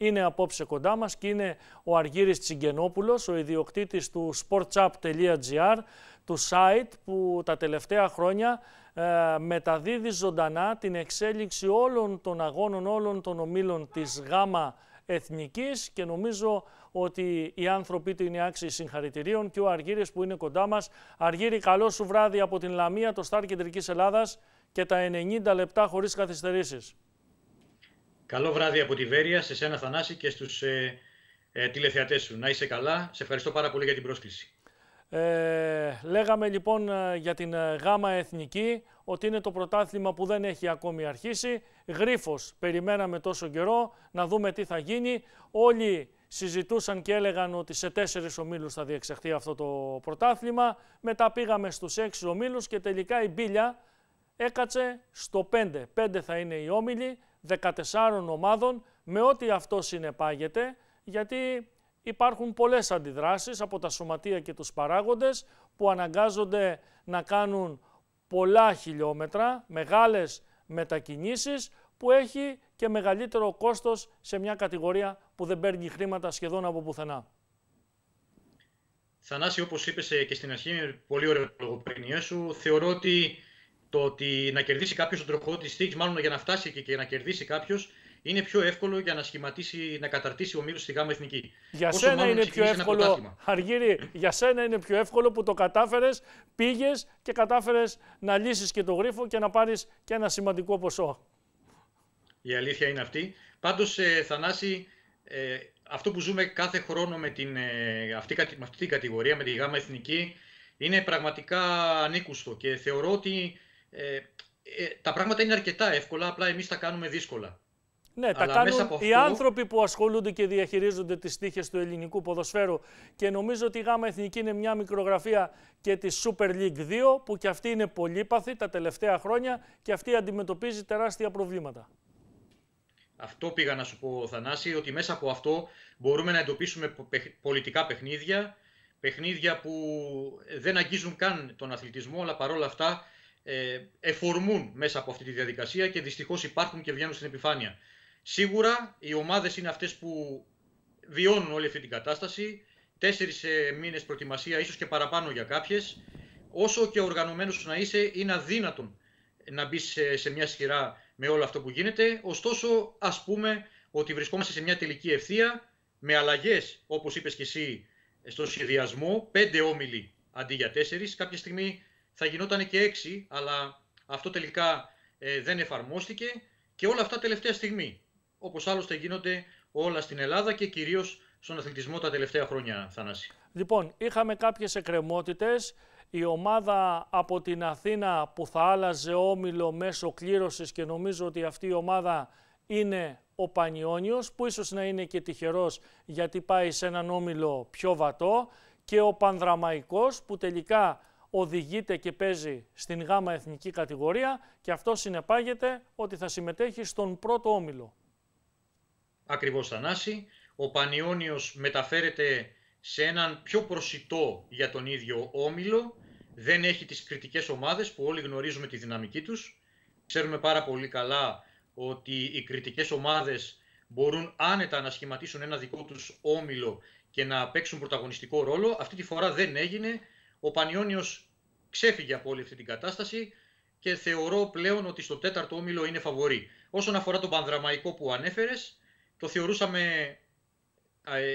είναι απόψε κοντά μας και είναι ο Αργύρης Τσιγκενόπουλος, ο ιδιοκτήτης του sportsup.gr, του site που τα τελευταία χρόνια ε, μεταδίδει ζωντανά την εξέλιξη όλων των αγώνων, όλων των ομίλων της ΓΑΜΑ Εθνικής και νομίζω ότι οι άνθρωποι του είναι άξιοι συγχαρητηρίων και ο Αργύρης που είναι κοντά μας. Αργύρη, καλό σου βράδυ από την Λαμία, το Στάρ Κεντρικής Ελλάδας και τα 90 λεπτά χωρίς καθυστερήσεις. Καλό βράδυ από τη Βέρεια, σε σένα Θανάση και στους ε, ε, τηλεθεατές σου. Να είσαι καλά. Σε ευχαριστώ πάρα πολύ για την πρόσκληση. Ε, λέγαμε λοιπόν ε, για την ε, γάμα εθνική ότι είναι το πρωτάθλημα που δεν έχει ακόμη αρχίσει. Γρίφος περιμέναμε τόσο καιρό να δούμε τι θα γίνει. Όλοι συζητούσαν και έλεγαν ότι σε τέσσερις ομίλους θα διεξαχθεί αυτό το πρωτάθλημα. Μετά πήγαμε στους έξι ομίλους και τελικά η Μπίλια έκατσε στο πέντε. Πέντε θα είναι οι όμιλοι. 14 ομάδων με ό,τι αυτό συνεπάγεται, γιατί υπάρχουν πολλές αντιδράσεις από τα σωματεία και τους παράγοντες που αναγκάζονται να κάνουν πολλά χιλιόμετρα, μεγάλες μετακινήσεις που έχει και μεγαλύτερο κόστος σε μια κατηγορία που δεν παίρνει χρήματα σχεδόν από πουθενά. Θανάση, όπως είπες ε, και στην αρχή, πολύ ωραία λογοπαινία σου. Θεωρώ ότι το ότι να κερδίσει κάποιος τον τροχό της Στίξ, μάλλον για να φτάσει και, και να κερδίσει κάποιος, είναι πιο εύκολο για να σχηματίσει, να καταρτήσει ο Μύρος στη ΓΑΜΑ Εθνική. Για Όσο σένα είναι πιο εύκολο, Αργύρι, για σένα είναι πιο εύκολο που το κατάφερες, πήγες και κατάφερες να λύσεις και το γρίφο και να πάρεις και ένα σημαντικό ποσό. Η αλήθεια είναι αυτή. Πάντως, ε, Θανάση, ε, αυτό που ζούμε κάθε χρόνο με, την, ε, αυτή, με αυτή την κατηγορία, με τη ΓΑΜΑ Εθνική, είναι πραγματικά ανήκουστο και θεωρώ ότι ε, ε, τα πράγματα είναι αρκετά εύκολα, απλά εμείς τα κάνουμε δύσκολα. Ναι, τα κάνουν οι άνθρωποι που ασχολούνται και διαχειρίζονται τις τύχες του ελληνικού ποδοσφαίρου και νομίζω ότι η ΓΑΜΑ Εθνική είναι μια μικρογραφία και τη Super League 2 που και αυτή είναι πολύπαθη τα τελευταία χρόνια και αυτή αντιμετωπίζει τεράστια προβλήματα. Αυτό πήγα να σου πω, Θανάση, ότι μέσα από αυτό μπορούμε να εντοπίσουμε πολιτικά παιχνίδια, παιχνίδια που δεν αγγίζουν καν τον αθλητισμό, αλλά παρόλα αυτά ε, εφορμούν μέσα από αυτή τη διαδικασία και δυστυχώς υπάρχουν και βγαίνουν στην επιφάνεια. Σίγουρα οι ομάδες είναι αυτές που βιώνουν όλη αυτή την κατάσταση. Τέσσερις μήνε μήνες προετοιμασία, ίσως και παραπάνω για κάποιες. Όσο και οργανωμένος να είσαι, είναι αδύνατον να μπεις σε, μια σειρά με όλο αυτό που γίνεται. Ωστόσο, ας πούμε ότι βρισκόμαστε σε μια τελική ευθεία με αλλαγές, όπως είπες και εσύ, στον σχεδιασμό. Πέντε όμιλοι αντί για τέσσερις, Κάποια στιγμή θα γινόταν και έξι, αλλά αυτό τελικά ε, δεν εφαρμόστηκε και όλα αυτά τελευταία στιγμή. Όπως άλλωστε γίνονται όλα στην Ελλάδα και κυρίως στον αθλητισμό τα τελευταία χρόνια, Θανάση. Λοιπόν, είχαμε κάποιες εκκρεμότητες. Η ομάδα από την Αθήνα που θα άλλαζε όμιλο μέσω κλήρωσης και νομίζω ότι αυτή η ομάδα είναι ο πανιόνιος, που ίσως να είναι και τυχερός γιατί πάει σε έναν όμιλο πιο βατό και ο Πανδραμαϊκός που τελικά οδηγείται και παίζει στην γάμα εθνική κατηγορία και αυτό συνεπάγεται ότι θα συμμετέχει στον πρώτο όμιλο. Ακριβώς Θανάση. Ο Πανιόνιος μεταφέρεται σε έναν πιο προσιτό για τον ίδιο όμιλο. Δεν έχει τις κριτικές ομάδες που όλοι γνωρίζουμε τη δυναμική τους. Ξέρουμε πάρα πολύ καλά ότι οι κριτικές ομάδες μπορούν άνετα να σχηματίσουν ένα δικό τους όμιλο και να παίξουν πρωταγωνιστικό ρόλο. Αυτή τη φορά δεν έγινε. Ο Πανιόνιος ξέφυγε από όλη αυτή την κατάσταση και θεωρώ πλέον ότι στο τέταρτο όμιλο είναι φαβορή. Όσον αφορά τον Πανδραμαϊκό που ανέφερες, το θεωρούσαμε ε,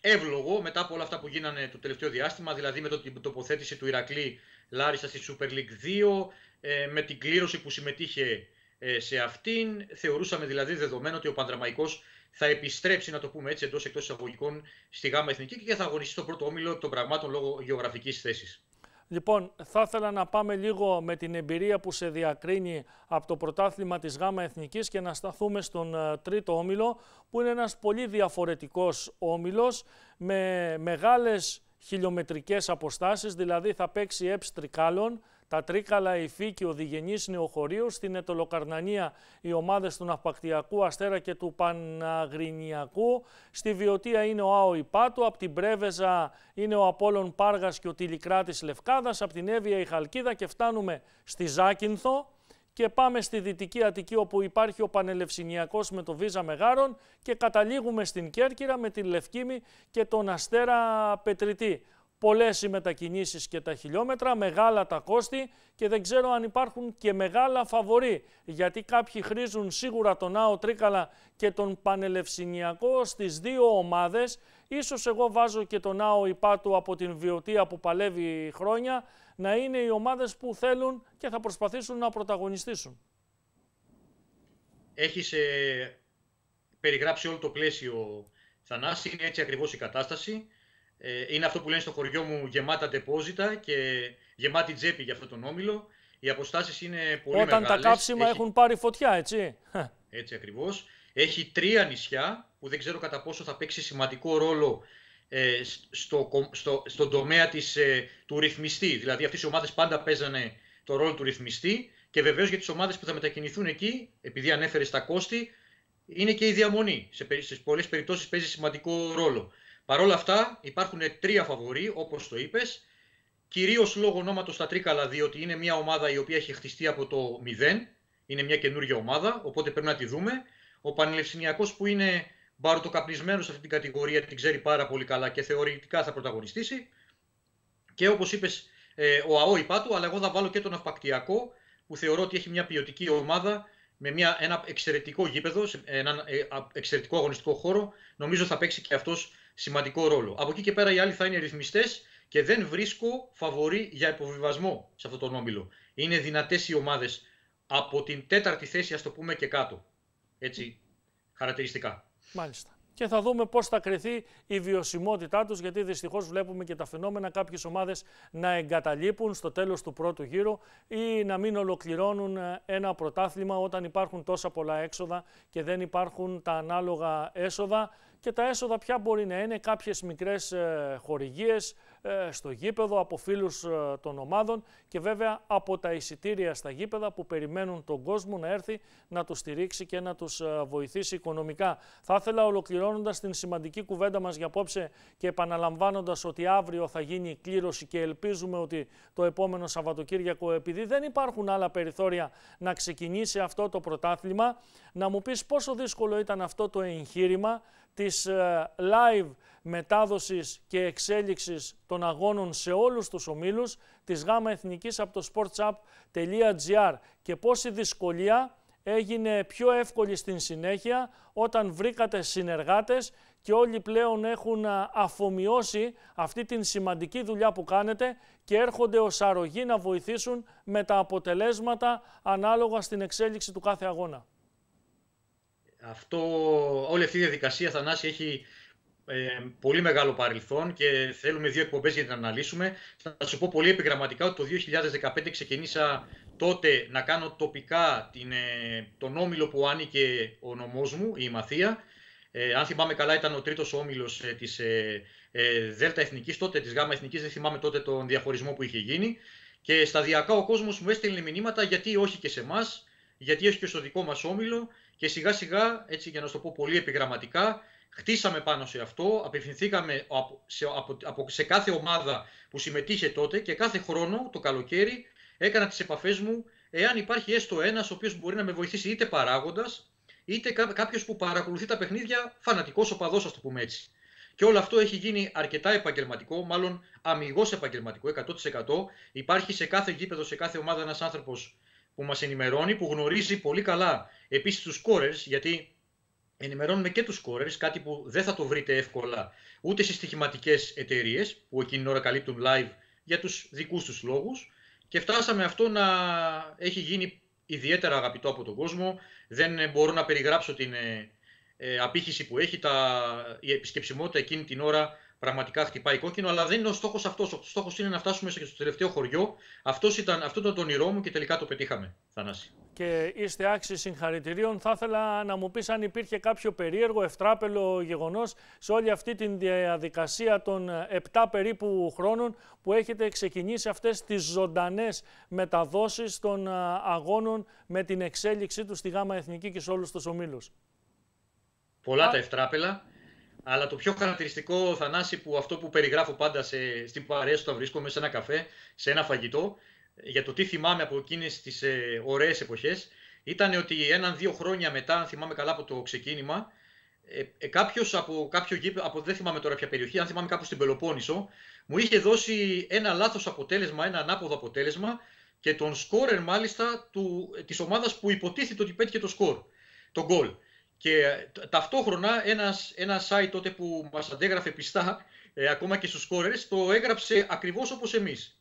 εύλογο μετά από όλα αυτά που γίνανε το τελευταίο διάστημα, δηλαδή με την τοποθέτηση του Ηρακλή Λάρισα στη Super League 2, ε, με την κλήρωση που συμμετείχε ε, σε αυτήν. Θεωρούσαμε δηλαδή δεδομένο ότι ο Πανδραμαϊκός θα επιστρέψει, να το πούμε έτσι, εντός εκτός εισαγωγικών στη ΓΑΜΑ Εθνική και θα αγωνιστεί στον πρώτο όμιλο των πραγμάτων λόγω γεωγραφικής θέσης. Λοιπόν, θα ήθελα να πάμε λίγο με την εμπειρία που σε διακρίνει από το πρωτάθλημα της ΓΑΜΑ Εθνικής και να σταθούμε στον ε, τρίτο όμιλο, που είναι ένας πολύ διαφορετικός όμιλος με μεγάλες χιλιομετρικές αποστάσεις, δηλαδή θα παίξει έψη Τρικάλων, τα Τρίκαλα, η Φίκη, ο Διγενής Νεοχωρίους, στην Ετωλοκαρνανία οι ομάδες του Ναυπακτιακού Αστέρα και του Παναγρινιακού. Στη Βιωτία είναι ο Άο Ιπάτου, από την Πρέβεζα είναι ο Απόλλων Πάργας και ο Τιλικράτης Λευκάδας, από την Εύβοια η Χαλκίδα και φτάνουμε στη Ζάκυνθο. Και πάμε στη Δυτική Αττική όπου υπάρχει ο Πανελευσινιακός με το Βίζα Μεγάρον και καταλήγουμε στην Κέρκυρα με τη Λευκήμη και τον Αστέρα Πετριτή πολλές οι μετακινήσεις και τα χιλιόμετρα, μεγάλα τα κόστη και δεν ξέρω αν υπάρχουν και μεγάλα φαβορή, γιατί κάποιοι χρήζουν σίγουρα τον ΑΟ Τρίκαλα και τον Πανελευσινιακό στις δύο ομάδες. Ίσως εγώ βάζω και τον ΑΟ υπάτου από την Βιωτία που παλεύει χρόνια, να είναι οι ομάδες που θέλουν και θα προσπαθήσουν να πρωταγωνιστήσουν. Έχεις ε, περιγράψει όλο το πλαίσιο, Θανάση, είναι έτσι ακριβώς η κατάσταση. Ε, είναι αυτό που λένε στο χωριό μου γεμάτα τεπόζητα και γεμάτη τσέπη για αυτόν τον όμιλο. Οι αποστάσεις είναι πολύ Όταν μεγάλες. Όταν τα κάψιμα έχουν πάρει φωτιά, έτσι. Έτσι ακριβώς. Έχει τρία νησιά που δεν ξέρω κατά πόσο θα παίξει σημαντικό ρόλο ε, στο, στο, στον τομέα της, ε, του ρυθμιστή. Δηλαδή αυτές οι ομάδες πάντα παίζανε το ρόλο του ρυθμιστή και βεβαίως για τις ομάδες που θα μετακινηθούν εκεί, επειδή ανέφερες στα κόστη, είναι και η διαμονή. Σε, σε πολλές παίζει σημαντικό ρόλο. Παρ' όλα αυτά υπάρχουν τρία φαβορή, όπως το είπες, κυρίως λόγω ονόματος στα Τρίκαλα, διότι είναι μια ομάδα η οποία έχει χτιστεί από το μηδέν, είναι μια καινούργια ομάδα, οπότε πρέπει να τη δούμε. Ο Πανελευσυνιακός που είναι μπαρουτοκαπνισμένος σε αυτή την κατηγορία, την ξέρει πάρα πολύ καλά και θεωρητικά θα πρωταγωνιστήσει. Και όπως είπες, ε, ο ΑΟ Πάτου, αλλά εγώ θα βάλω και τον Αυπακτιακό, που θεωρώ ότι έχει μια ποιοτική ομάδα, με μια, ένα εξαιρετικό γήπεδο, έναν ε, εξαιρετικό αγωνιστικό χώρο. Νομίζω θα παίξει και αυτός σημαντικό ρόλο. Από εκεί και πέρα οι άλλοι θα είναι ρυθμιστές και δεν βρίσκω φαβορή για υποβιβασμό σε αυτό τον όμιλο. Είναι δυνατές οι ομάδες από την τέταρτη θέση, ας το πούμε και κάτω. Έτσι, χαρακτηριστικά. Μάλιστα. Και θα δούμε πώς θα κρυθεί η βιωσιμότητά τους, γιατί δυστυχώς βλέπουμε και τα φαινόμενα κάποιες ομάδες να εγκαταλείπουν στο τέλος του πρώτου γύρου ή να μην ολοκληρώνουν ε, ένα πρωτάθλημα όταν υπάρχουν τόσα πολλά έξοδα και δεν υπάρχουν τα ανάλογα έσοδα και τα έσοδα πια μπορεί να είναι κάποιες μικρές ε, χορηγίες ε, στο γήπεδο από φίλους ε, των ομάδων και βέβαια από τα εισιτήρια στα γήπεδα που περιμένουν τον κόσμο να έρθει να τους στηρίξει και να τους βοηθήσει οικονομικά. Θα ήθελα ολοκληρώνοντας την σημαντική κουβέντα μας για απόψε και επαναλαμβάνοντας ότι αύριο θα γίνει κλήρωση και ελπίζουμε ότι το επόμενο Σαββατοκύριακο επειδή δεν υπάρχουν άλλα περιθώρια να ξεκινήσει αυτό το πρωτάθλημα να μου πεις πόσο δύσκολο ήταν αυτό το εγχείρημα της ε, live μετάδοσης και εξέλιξης των αγώνων σε όλους τους ομίλους της ΓΑΜΑ Εθνικής από το sportsapp.gr και πόση δυσκολία έγινε πιο εύκολη στην συνέχεια όταν βρήκατε συνεργάτες και όλοι πλέον έχουν ε, αφομοιώσει αυτή την σημαντική δουλειά που κάνετε και έρχονται ως αρρωγοί να βοηθήσουν με τα αποτελέσματα ανάλογα στην εξέλιξη του κάθε αγώνα αυτό, όλη αυτή η διαδικασία, Θανάση, έχει ε, πολύ μεγάλο παρελθόν και θέλουμε δύο εκπομπές για να την αναλύσουμε. Θα σου πω πολύ επιγραμματικά ότι το 2015 ξεκινήσα τότε να κάνω τοπικά την, ε, τον όμιλο που άνοιγε ο νομός μου, η Μαθία. Ε, αν θυμάμαι καλά ήταν ο τρίτος όμιλος ε, της ε, ε, Δέλτα Εθνικής τότε, της Γάμα Εθνικής, δεν θυμάμαι τότε τον διαχωρισμό που είχε γίνει. Και σταδιακά ο κόσμος μου έστειλε μηνύματα γιατί όχι και σε εμάς, γιατί όχι και στο δικό μας όμιλο και σιγά σιγά, έτσι για να σου το πω πολύ επιγραμματικά, χτίσαμε πάνω σε αυτό, απευθυνθήκαμε σε, κάθε ομάδα που συμμετείχε τότε και κάθε χρόνο το καλοκαίρι έκανα τις επαφές μου εάν υπάρχει έστω ένας ο οποίος μπορεί να με βοηθήσει είτε παράγοντας, είτε κάποιος που παρακολουθεί τα παιχνίδια φανατικός οπαδός ας το πούμε έτσι. Και όλο αυτό έχει γίνει αρκετά επαγγελματικό, μάλλον αμυγός επαγγελματικό, 100%. Υπάρχει σε κάθε γήπεδο, σε κάθε ομάδα ένας άνθρωπος που μας ενημερώνει, που γνωρίζει πολύ καλά επίσης τους scorers, γιατί ενημερώνουμε και τους scorers, κάτι που δεν θα το βρείτε εύκολα ούτε στις στοιχηματικές εταιρείες που εκείνη την ώρα καλύπτουν live για τους δικούς τους λόγους και φτάσαμε αυτό να έχει γίνει ιδιαίτερα αγαπητό από τον κόσμο. Δεν ε, μπορώ να περιγράψω την ε, ε, απήχηση που έχει, τα, η επισκεψιμότητα εκείνη την ώρα πραγματικά χτυπάει κόκκινο, αλλά δεν είναι ο στόχος αυτός. Ο στόχος είναι να φτάσουμε στο τελευταίο χωριό. Αυτός ήταν, αυτό ήταν το όνειρό μου και τελικά το πετύχαμε. Θανάση. Και είστε άξιοι συγχαρητηρίων. Θα ήθελα να μου πεις αν υπήρχε κάποιο περίεργο, ευτράπελο γεγονός σε όλη αυτή τη διαδικασία των 7 περίπου χρόνων που έχετε ξεκινήσει αυτές τις ζωντανές μεταδόσεις των αγώνων με την εξέλιξή τους στη ΓΑΜΑ Εθνική και σε όλους τους ομίλους. Πολλά τα ευτράπελα. Αλλά το πιο χαρακτηριστικό, Θανάση, που αυτό που περιγράφω πάντα σε, στην παρέα σου, τα βρίσκομαι σε ένα καφέ, σε ένα φαγητό, για το τι θυμάμαι από εκείνες τις ε, ωραίες εποχές, ήταν ότι έναν-δύο χρόνια μετά, αν θυμάμαι καλά από το ξεκίνημα, ε, ε κάποιος από κάποιο γήπεδο, από δεν θυμάμαι τώρα ποια περιοχή, αν θυμάμαι κάπου στην Πελοπόννησο, μου είχε δώσει ένα λάθος αποτέλεσμα, ένα ανάποδο αποτέλεσμα και τον σκόρερ μάλιστα ε, της ομάδας που υποτίθεται ότι πέτυχε το σκορ, τον γκολ. Και ε, ταυτόχρονα ένας, ένας site τότε που μας αντέγραφε πιστά, ε, ακόμα και στους scorers, το έγραψε ακριβώς όπως εμείς.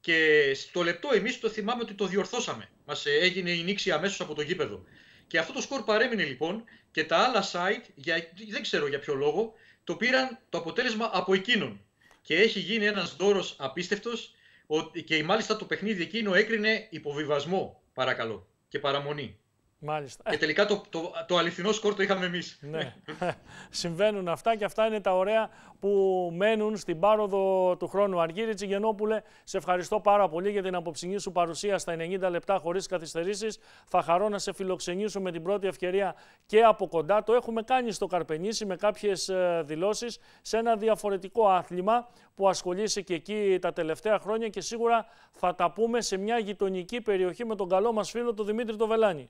Και στο λεπτό εμείς το θυμάμαι ότι το διορθώσαμε. Μας ε, έγινε η νήξη αμέσως από το γήπεδο. Και αυτό το σκορ παρέμεινε λοιπόν και τα άλλα site, για, δεν ξέρω για ποιο λόγο, το πήραν το αποτέλεσμα από εκείνον. Και έχει γίνει ένας δώρος απίστευτος και μάλιστα το παιχνίδι εκείνο έκρινε υποβιβασμό, παρακαλώ, και παραμονή. Μάλιστα. Και τελικά το, το, το αληθινό σκορ το είχαμε εμείς. Ναι. Συμβαίνουν αυτά και αυτά είναι τα ωραία που μένουν στην πάροδο του χρόνου. Αργύρη Τσιγενόπουλε, σε ευχαριστώ πάρα πολύ για την αποψινή σου παρουσία στα 90 λεπτά χωρίς καθυστερήσεις. Θα χαρώ να σε φιλοξενήσω με την πρώτη ευκαιρία και από κοντά. Το έχουμε κάνει στο Καρπενήσι με κάποιες δηλώσεις σε ένα διαφορετικό άθλημα που ασχολείσαι και εκεί τα τελευταία χρόνια και σίγουρα θα τα πούμε σε μια γειτονική περιοχή με τον καλό μας φίλο τον Δημήτρη Τοβελάνη.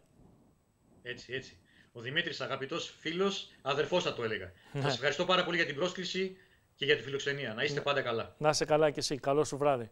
Έτσι, έτσι. Ο Δημήτρης, αγαπητός φίλος, αδερφός θα το έλεγα. Ναι. Σας ευχαριστώ πάρα πολύ για την πρόσκληση και για τη φιλοξενία. Να είστε ναι. πάντα καλά. Να είσαι καλά και εσύ. Καλό σου βράδυ.